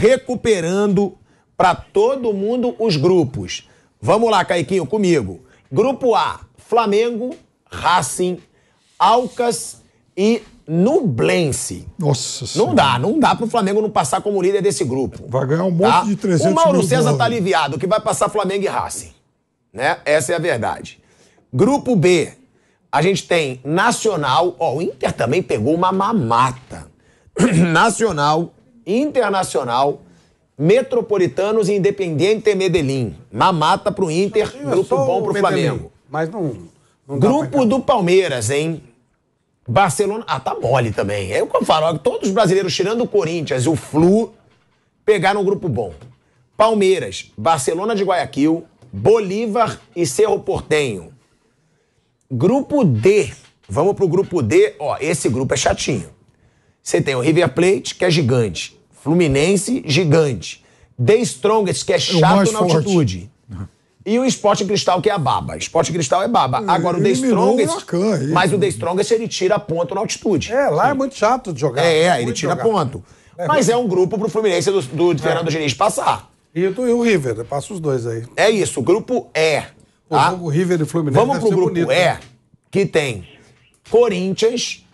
recuperando para todo mundo os grupos. Vamos lá, Caiquinho, comigo. Grupo A: Flamengo, Racing, Alcas e Nublense. Nossa Não senhora. dá, não dá pro Flamengo não passar como líder desse grupo. Vai ganhar um monte tá? de 300 O Mauro César tá aliviado, que vai passar Flamengo e Racing. Né? Essa é a verdade. Grupo B, a gente tem Nacional, ó, o Inter também pegou uma mamata. Nacional, Internacional, Metropolitanos e Independiente Medellín. Mamata pro Inter, é grupo bom pro Flamengo. Mas não. não grupo do Palmeiras, hein? Barcelona. Ah, tá mole também. É o que eu falo. Todos os brasileiros, tirando o Corinthians e o Flu, pegaram um grupo bom. Palmeiras, Barcelona de Guayaquil, Bolívar e Cerro Portenho. Grupo D. Vamos pro grupo D. Ó, esse grupo é chatinho. Você tem o River Plate, que é gigante. Fluminense, gigante. The Strongest, que é, é chato na forte. altitude. E o Esporte Cristal, que é a baba. Esporte Cristal é baba. Agora, o The Strongest. É mas o The Strongest ele tira ponto na altitude. É, lá Sim. é muito chato de jogar. É, é ele tira jogar. ponto. É, mas é um grupo pro Fluminense do, do é. Fernando Diniz passar. E o, e o River, passa os dois aí. É isso, o grupo E. O tá? jogo River e Fluminense. Vamos pro grupo bonito, E, né? que tem Corinthians.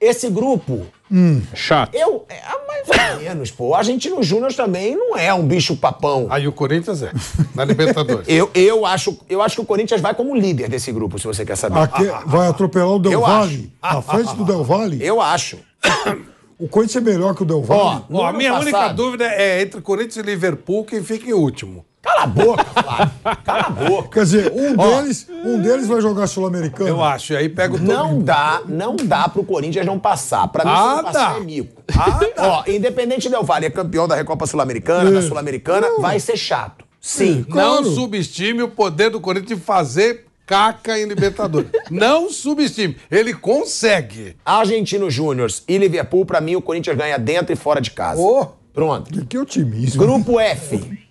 Esse grupo Hum. Chato. Eu, é, ah, mais ou menos, pô. a gente no Júnior também não é um bicho papão. Aí o Corinthians é, na Libertadores. eu, eu, acho, eu acho que o Corinthians vai como líder desse grupo, se você quer saber. Aqui, ah, ah, vai atropelar o Del Valle? a frente do Del Valle? Eu acho. O Corinthians é melhor que o Del Valle? Ó, ó a minha passado, única dúvida é entre Corinthians e Liverpool, quem fica em último. Cala a boca, Flávio. Cala a boca. Quer dizer, um, deles, um deles vai jogar Sul-Americano. Eu acho, e aí pega o Não mundo. dá, não dá pro Corinthians não passar. Pra mim, ah, se não passar dá. é mico. Ah, Ó, independente de Valle é campeão da Recopa Sul-Americana, da é. Sul-Americana, uh. vai ser chato. Sim. Claro. Não subestime o poder do Corinthians de fazer caca em Libertadores. não subestime. Ele consegue. Argentino Júnior e Liverpool, para mim, o Corinthians ganha dentro e fora de casa. Oh, Pronto. Que, que otimismo. Grupo F.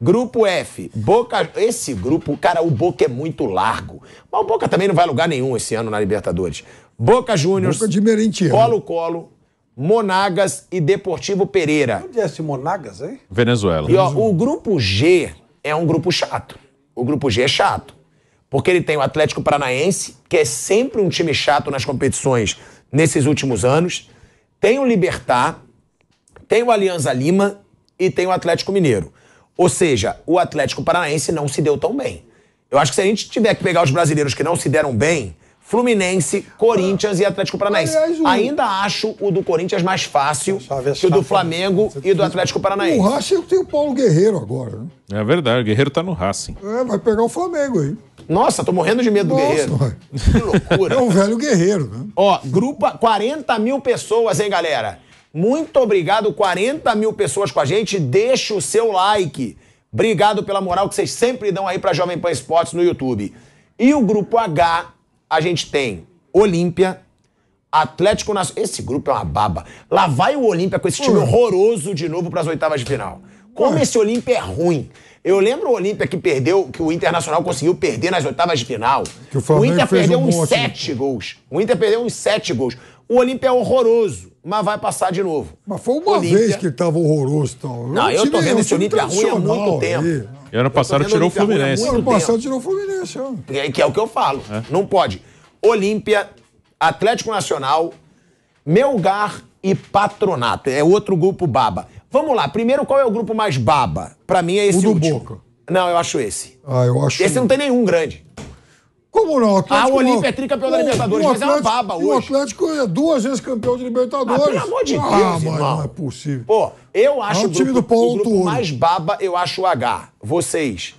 Grupo F, Boca. Esse grupo, cara, o Boca é muito largo. Mas o Boca também não vai a lugar nenhum esse ano na Libertadores. Boca Juniors, Colo-Colo, Monagas e Deportivo Pereira. Onde é esse Monagas, hein? Venezuela. E ó, o grupo G é um grupo chato. O grupo G é chato. Porque ele tem o Atlético Paranaense, que é sempre um time chato nas competições nesses últimos anos. Tem o Libertar, tem o Alianza Lima e tem o Atlético Mineiro. Ou seja, o Atlético Paranaense não se deu tão bem. Eu acho que se a gente tiver que pegar os brasileiros que não se deram bem, Fluminense, Corinthians e Atlético Paranaense. Aliás, o... Ainda acho o do Corinthians mais fácil que o do Flamengo e do Atlético Paranaense. O Racing tem o Paulo Guerreiro agora, né? É verdade, o Guerreiro tá no Racing. É, vai pegar o Flamengo aí. Nossa, tô morrendo de medo Nossa, do Guerreiro. Que loucura. É um velho guerreiro, né? Ó, grupa 40 mil pessoas, hein, galera? Muito obrigado, 40 mil pessoas com a gente. Deixa o seu like. Obrigado pela moral que vocês sempre dão aí para Jovem Pan Esportes no YouTube. E o grupo H, a gente tem Olímpia, Atlético Nacional. Esse grupo é uma baba. Lá vai o Olímpia com esse time horroroso de novo para as oitavas de final. Como esse Olímpia é ruim. Eu lembro o Olímpia que perdeu, que o Internacional conseguiu perder nas oitavas de final. o, o Inter perdeu um uns sete gols. O Inter perdeu uns sete gols. O Olímpia é horroroso mas vai passar de novo. Mas foi uma Olímpia. vez que estava horroroso. Então. Não, eu, eu tô vendo esse é Olímpia ruim há muito tempo. E ano passado tirou o Fluminense. Ano passado tirou o Fluminense. que é o que eu falo. É. Não pode. Olímpia, Atlético Nacional, Melgar e Patronato. É outro grupo baba. Vamos lá. Primeiro, qual é o grupo mais baba? Para mim é esse o último. Boca. Não, eu acho esse. Ah, eu acho... Esse não tem nenhum grande. Como não? ah, o Olímpia é tricampeão da Libertadores, o mas Atlético, é uma baba hoje. O Atlético é duas vezes campeão de Libertadores. Ah, pelo amor de ah, Deus, ah, irmão. Mas não é possível. Pô, eu é acho é um o, time do Paulo o grupo mais baba, eu acho o H. Vocês?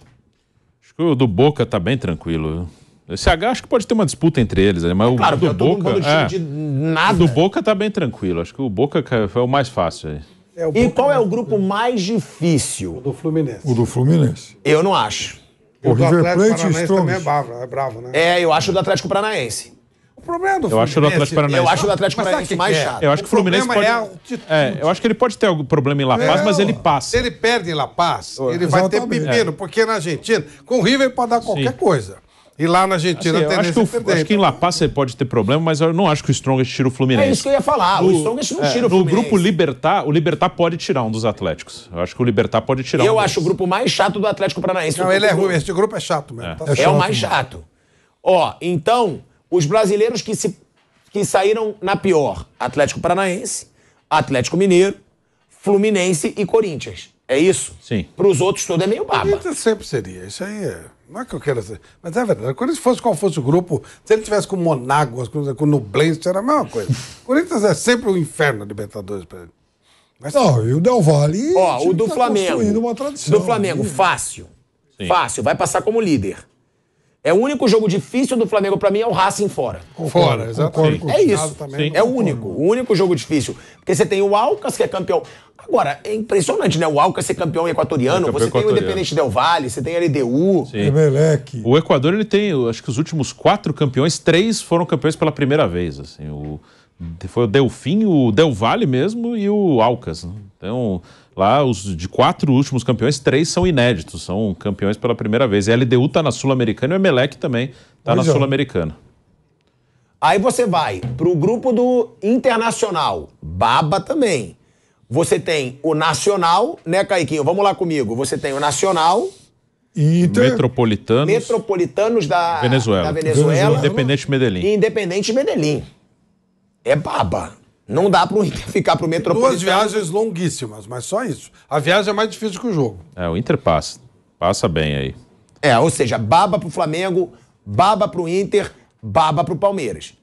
Acho que o do Boca tá bem tranquilo. Esse H acho que pode ter uma disputa entre eles, né? mas é, claro, o do tá Boca... É, de nada. O do Boca tá bem tranquilo. Acho que o Boca foi o mais fácil aí. É, e qual tá é o grupo mais difícil? O do Fluminense. O do Fluminense. Eu não acho. O, o River Plate e também é bravo, é bravo, né? É, eu acho do Atlético Paranaense. O problema do eu acho Acho do Atlético Paranaense. Eu acho do Atlético Paranaense mais é? chato. Eu acho o que o Fluminense pode. É, é, eu acho que ele pode ter algum problema em La Paz, é, mas ele passa. Se ele perde em La Paz, ele vai ter pepino, é. porque na Argentina, com o River ele pode dar qualquer Sim. coisa. E lá na Argentina assim, tem acho que, o, acho que em La Paz você pode ter problema, mas eu não acho que o Strongest tira o Fluminense. É isso que eu ia falar. o Strongest não é, tira o Fluminense. No grupo Libertar, o Libertar pode tirar um dos Atléticos. Eu acho que o Libertar pode tirar eu um. Eu acho deles. o grupo mais chato do Atlético Paranaense. Não, ele é ruim. Esse grupo é chato mesmo. É, tá é chato, o mais chato. Ó, então, os brasileiros que, se, que saíram na pior: Atlético Paranaense, Atlético Mineiro, Fluminense e Corinthians. É isso? Sim. Para os outros tudo é meio baba. Isso sempre seria. Isso aí é... Não é que eu quero ser. Mas é verdade. Quando ele fosse qual fosse o grupo, se ele tivesse com o Monáguas, com, com o Nublense, era a mesma coisa. Corinthians é sempre um inferno Libertadores para ele. Mas... Não, e o Del Valle. Ó, o do tá Flamengo. Do Flamengo, né? fácil. Sim. Fácil, vai passar como líder. É o único jogo difícil do Flamengo para mim é o Racing fora. Fora, exatamente. É isso. Também, é o único, o único jogo difícil. Porque você tem o Alcas que é campeão. Agora, é impressionante, né? O Alcas ser campeão equatoriano, é, campeão você equatoriano. tem o Independente Del Valle, você tem a LDU, Emelec. É o Equador ele tem, acho que os últimos quatro campeões, três foram campeões pela primeira vez, assim, o foi o Delfim, o Del Valle mesmo e o Alcas. Né? Então, Lá, os de quatro últimos campeões, três são inéditos, são campeões pela primeira vez. E a LDU tá na Sul-Americana e o Emelec também tá na é. Sul-Americana. Aí você vai para o grupo do Internacional, baba também. Você tem o Nacional, né, Caiquinho? Vamos lá comigo. Você tem o Nacional, Inter. Metropolitanos. Metropolitanos da Venezuela. Da Venezuela. Venezuela. Independente Medellín. Independente Medellín. É baba. Não dá para o Inter ficar para o Metropolitano. Duas viagens longuíssimas, mas só isso. A viagem é mais difícil que o jogo. É, o Inter passa. Passa bem aí. É, ou seja, baba para o Flamengo, baba para o Inter, baba para o Palmeiras.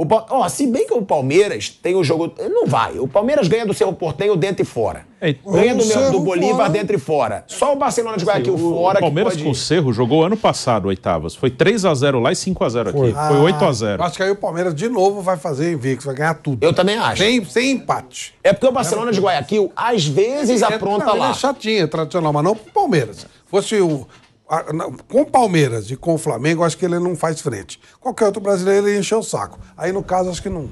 O oh, se bem que o Palmeiras tem o jogo. Não vai. O Palmeiras ganha do seu Portenho dentro e fora. ganha do, meu, do Bolívar fora. dentro e fora. Só o Barcelona de Guayaquil assim, fora. O Palmeiras pode... com o Cerro jogou ano passado, oitavas. Foi 3 a 0 lá e 5 a 0 aqui. Foi, ah, Foi 8 a 0 Acho que aí o Palmeiras de novo vai fazer invicto, vai ganhar tudo. Eu também acho. Sem, sem empate. É porque o Barcelona de Guayaquil, às vezes, é, apronta é, lá. É chatinha, é tradicional, mas não pro Palmeiras. Fosse o com o Palmeiras e com o Flamengo, acho que ele não faz frente. Qualquer outro brasileiro ele encheu o saco. Aí, no caso, acho que não,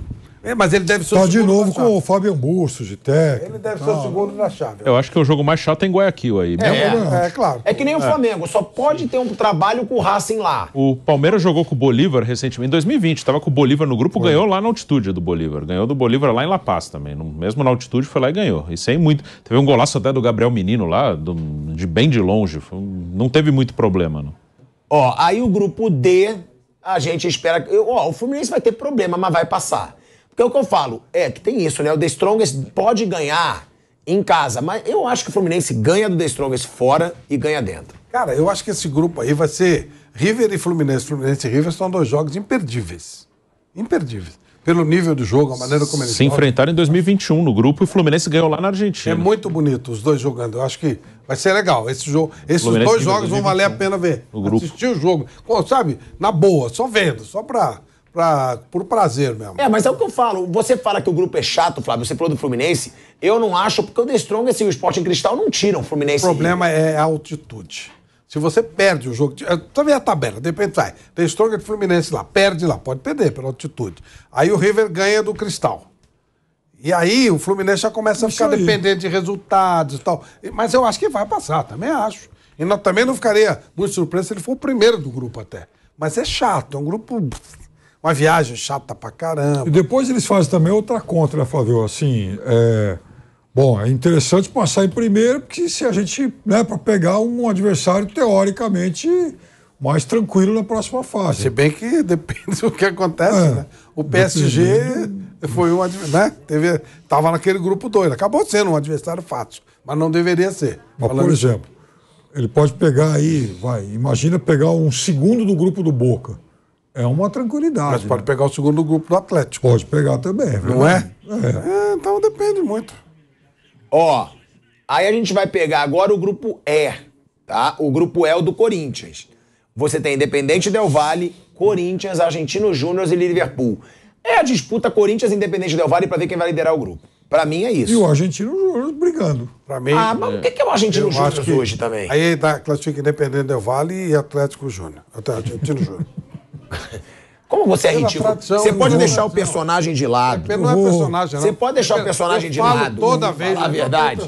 é, mas ele deve ser tá o de novo com o Fábio Burso de técnico. Ele deve ser o segundo na chave. Eu acho que o jogo mais chato é em Guayaquil aí. É, é, é claro. É que nem o é. Flamengo, só pode ter um trabalho com o Racing lá. O Palmeiras jogou com o Bolívar recentemente, em 2020. Estava com o Bolívar no grupo, ganhou lá na altitude do Bolívar. Ganhou do Bolívar lá em La Paz também. Mesmo na altitude, foi lá e ganhou. E sem muito. Teve um golaço até do Gabriel Menino lá, do, de bem de longe. Não teve muito problema, não. Ó, aí o grupo D, a gente espera. Ó, o Fluminense vai ter problema, mas vai passar. Porque é o que eu falo, é que tem isso, né? O The Strongest pode ganhar em casa, mas eu acho que o Fluminense ganha do The Strongest fora e ganha dentro. Cara, eu acho que esse grupo aí vai ser River e Fluminense. Fluminense e River são dois jogos imperdíveis. Imperdíveis pelo nível do jogo, a maneira como eles se enfrentaram em 2021 no grupo e o Fluminense ganhou lá na Argentina. É muito bonito os dois jogando. Eu acho que vai ser legal esse jogo. Esses Fluminense dois jogos vão valer a pena ver. grupo. Assistir o jogo, sabe? Na boa, só vendo, só para pra, por prazer mesmo. É, mas é o que eu falo. Você fala que o grupo é chato, Flávio. Você falou do Fluminense. Eu não acho, porque o The Strongest assim, e o Sporting Cristal não tiram o Fluminense. O problema é a altitude. Se você perde o jogo, também a tabela, depende, vai. The Strongest Fluminense lá, perde lá, pode perder pela altitude. Aí o River ganha do Cristal. E aí o Fluminense já começa Deixa a ficar aí. dependente de resultados e tal. Mas eu acho que vai passar, também acho. E não, também não ficaria muito surpreso se ele for o primeiro do grupo até. Mas é chato, é um grupo uma viagem chata pra caramba. E depois eles fazem também outra contra, né, Flávio? Assim, é... Bom, é interessante passar em primeiro, porque se a gente, né, para pegar um adversário teoricamente mais tranquilo na próxima fase. Se bem que depende do que acontece, é, né? O PSG foi um adversário, né? tava naquele grupo 2, acabou sendo um adversário fácil, mas não deveria ser. Mas, falando... por exemplo, ele pode pegar aí, vai, imagina pegar um segundo do grupo do Boca. É uma tranquilidade. Mas pode né? pegar o segundo grupo do Atlético. Pode pegar também. não é? é? é? Então depende muito. Ó, aí a gente vai pegar agora o grupo E, tá? O grupo E é o do Corinthians. Você tem Independente Del Valle, Corinthians, Argentino Júnior e Liverpool. É a disputa Corinthians Independente Del Valle para ver quem vai liderar o grupo. Para mim é isso. E o Argentino Júnior brigando. Para mim. Ah, mas é. o que é o Argentino Júnior hoje também? Aí tá, classifica Independente Del Valle e Atlético Júnior. Até Argentino Júnior. Como você é ridículo. você pode deixar o personagem de lado. Uhum. não é personagem, não. Você pode deixar o personagem de lado. toda vez. A verdade.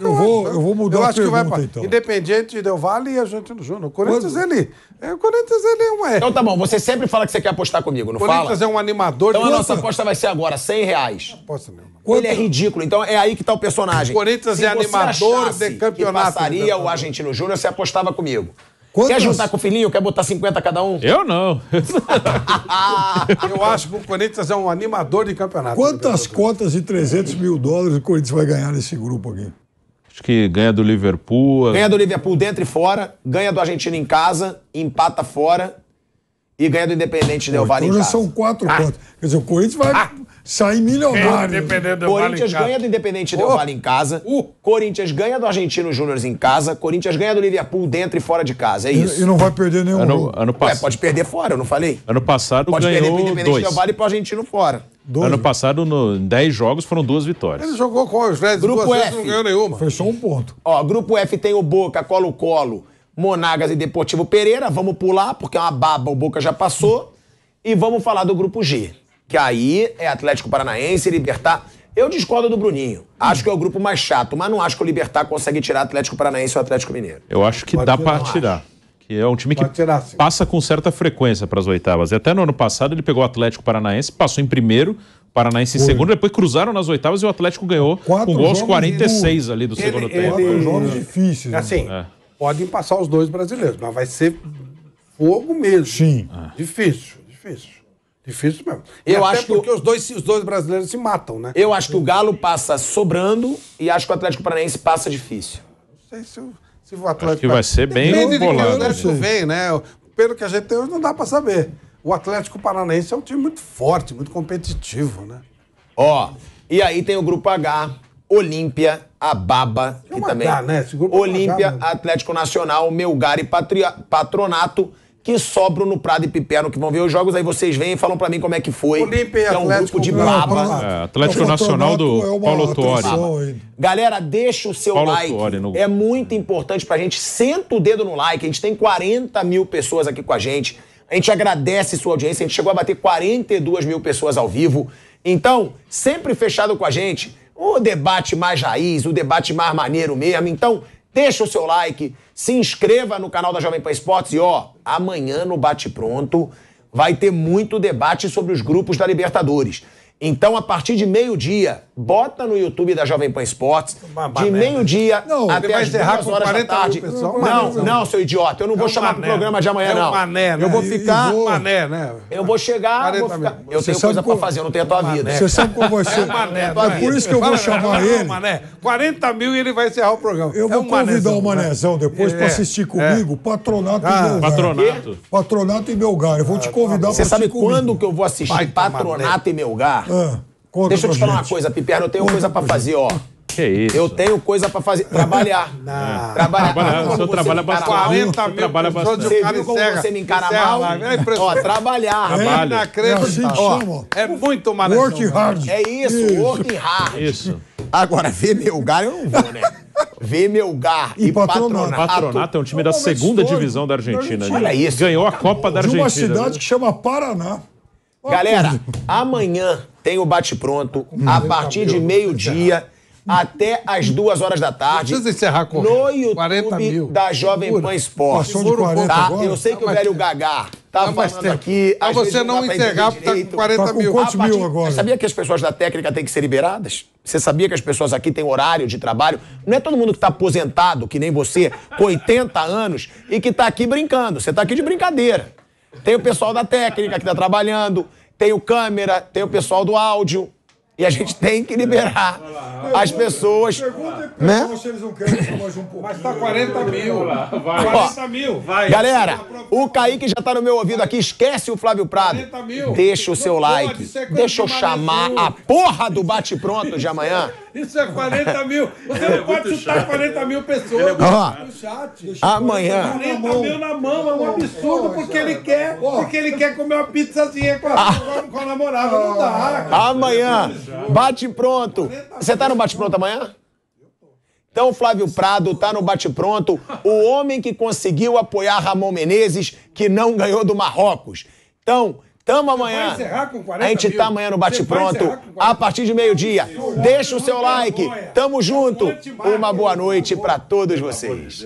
Eu, vou, eu vou mudar eu a acho pergunta, que vai, então. Independente de Del Vale e Argentino Júnior. O Corinthians, ele... É, o Corinthians, ele é uma... É. Então tá bom, você sempre fala que você quer apostar comigo, não fala? O Corinthians é um animador... Então de... a nossa aposta vai ser agora, 100 reais. aposta mesmo. Quanto? Ele é ridículo. Então é aí que tá o personagem. O Corinthians Se é animador de campeonato. Se passaria o Argentino Júnior, você apostava comigo. Quantas... Quer juntar com o filhinho? Quer botar 50 cada um? Eu não. eu acho que o Corinthians é um animador de campeonato. Quantas contas de 300 mil dólares o Corinthians vai ganhar nesse grupo aqui? Acho que ganha do Liverpool. Ganha do Liverpool dentro e fora, ganha do Argentina em casa, empata fora e ganha do Independente Del né? Vale então já são quatro ah. pontos. Quer dizer, o Corinthians vai ah. sair milionário. do Corinthians ganha do Independente Del Vale em casa. Uh. Corinthians ganha do Argentino Júnior em casa. Corinthians ganha do Liverpool dentro e fora de casa. É isso. E, e não vai perder nenhum ano, ano é, pass... é, pode perder fora, eu não falei. Ano passado pode ganhou perder pro Independente dois. Del Vale e pro Argentino fora. Dois. Ano passado, no, em 10 jogos, foram duas vitórias. Ele jogou com os grupo duas F. vezes não ganhou nenhuma. Fechou um ponto. Ó, grupo F tem o Boca, Colo-Colo Monagas e Deportivo Pereira. Vamos pular, porque é uma baba, o Boca já passou. E vamos falar do Grupo G, que aí é Atlético Paranaense, Libertar. Eu discordo do Bruninho. Acho que é o grupo mais chato, mas não acho que o Libertar consegue tirar Atlético Paranaense ou Atlético Mineiro. Eu acho que Pode dá para tirar. Que é um time que tirar, passa com certa frequência para as oitavas. E até no ano passado ele pegou o Atlético Paranaense, passou em primeiro, Paranaense em Foi. segundo, depois cruzaram nas oitavas e o Atlético ganhou Quatro com gols 46 ali do ele, segundo ele, tempo. Quatro jogos difíceis. É. Né? Assim, é podem passar os dois brasileiros, mas vai ser fogo mesmo. Sim. Ah. Difícil, difícil. Difícil mesmo. E eu acho porque que... os dois, os dois brasileiros se matam, né? Eu acho que o Galo passa sobrando e acho que o Atlético Paranaense passa difícil. Não sei se o, se o Atlético. Acho que vai tá ser bem Depende bolado, de né? vem, né? Pelo que a gente tem hoje, não dá para saber. O Atlético Paranaense é um time muito forte, muito competitivo, né? Ó, e aí tem o Grupo H, Olímpia, Ababa, né? é uma também. H, né? Olímpia, H, Atlético Nacional, Melgar e Patria, Patronato, que sobram no Prado e Piperno, que vão ver os jogos. Aí vocês vêm e falam para mim como é que foi. Olímpia e é um Atlético, grupo de baba. É, Atlético Nacional do é Paulo Tuori. Galera, deixa o seu Paulo like. no... É muito importante pra gente. Senta o dedo no like. A gente tem 40 mil pessoas aqui com a gente. A gente agradece sua audiência. A gente chegou a bater 42 mil pessoas ao vivo. Então, sempre fechado com a gente o debate mais raiz, o debate mais maneiro mesmo. Então, deixa o seu like, se inscreva no canal da Jovem Pan Esportes e ó, amanhã no Bate Pronto vai ter muito debate sobre os grupos da Libertadores. Então, a partir de meio-dia, bota no YouTube da Jovem Pan Esportes. De meio-dia até as duas horas da tarde. não, não, seu idiota. Eu não é vou chamar mané. pro programa de amanhã, é não. Mané, né? Eu vou ficar. Vou... É mané, né? Eu vou chegar. Vou ficar... Eu tenho coisa com... pra fazer, eu não tenho a tua mané. vida. Você sabe como é você. É, mané, né? é por isso que eu vou chamar ele. Mané. 40 mil e ele vai encerrar o programa. Eu é vou convidar o né? Manézão depois pra assistir comigo, Patronato e Belgar. Ah, Patronato. Patronato e Belgar. Eu vou te ah, convidar tá pra Você sabe quando que eu vou assistir Patronato né. e Belgar? Deixa eu te falar gente. uma coisa, Piperno. Eu tenho conta coisa pra, fazer, ó. Que isso? Eu tenho coisa pra fazer. Trabalhar. Não. Trabalhar. Trabalhar. Você, trabalha bastante. 40 mil trabalha bastante. Você viu como você me encara mal? É ó, trabalhar. É, trabalha. É, acredito, assim tá? ó, é muito maravilhoso. Working né? hard. É isso, isso. working hard. Isso. Agora, ver meu lugar eu não vou, né? Ver Melgar e, e Patronato. Patronato. é um time da segunda divisão da Argentina. Olha isso. Ganhou a Copa da Argentina. De uma cidade né? que chama Paraná. Galera, amanhã tem o bate-pronto hum, a partir de meio-dia até as duas horas da tarde. Precisa encerrar com no YouTube da Jovem Pan Esporte. Tá? Eu sei que o tá velho Gagá tá, tá tem aqui. Pra você não entregar porque tá com 40 tá mil. Quantos mil agora? Você sabia que as pessoas da técnica têm que ser liberadas? Você sabia que as pessoas aqui têm horário de trabalho? Não é todo mundo que está aposentado, que nem você, com 80 anos, e que está aqui brincando. Você está aqui de brincadeira. Tem o pessoal da técnica que está trabalhando, tem o câmera, tem o pessoal do áudio. E a gente tem que liberar as pessoas. Pergunta né? se eles não querem Mas tá 40 mil. vai. 40 mil. Vai. Galera, o Kaique já tá no meu ouvido aqui. Esquece o Flávio Prado. Deixa o seu like. Deixa eu chamar a porra do bate-pronto de amanhã. Isso é 40 mil. Você não é pode chutar chato. 40 mil é pessoas no chat. Amanhã. 40 mil na mão é um absurdo porque ele quer, porque ele quer comer uma pizzazinha com a, ah. com a namorada. Não dá. Ah. Amanhã. Bate pronto. Você tá no bate pronto amanhã? Então, Flávio Prado tá no bate-pronto, o homem que conseguiu apoiar Ramon Menezes, que não ganhou do Marrocos. Então, Tamo amanhã. a gente tá amanhã no Bate Pronto, a partir de meio-dia. Deixa o seu é like. Tamo junto. Uma boa noite para todos vocês.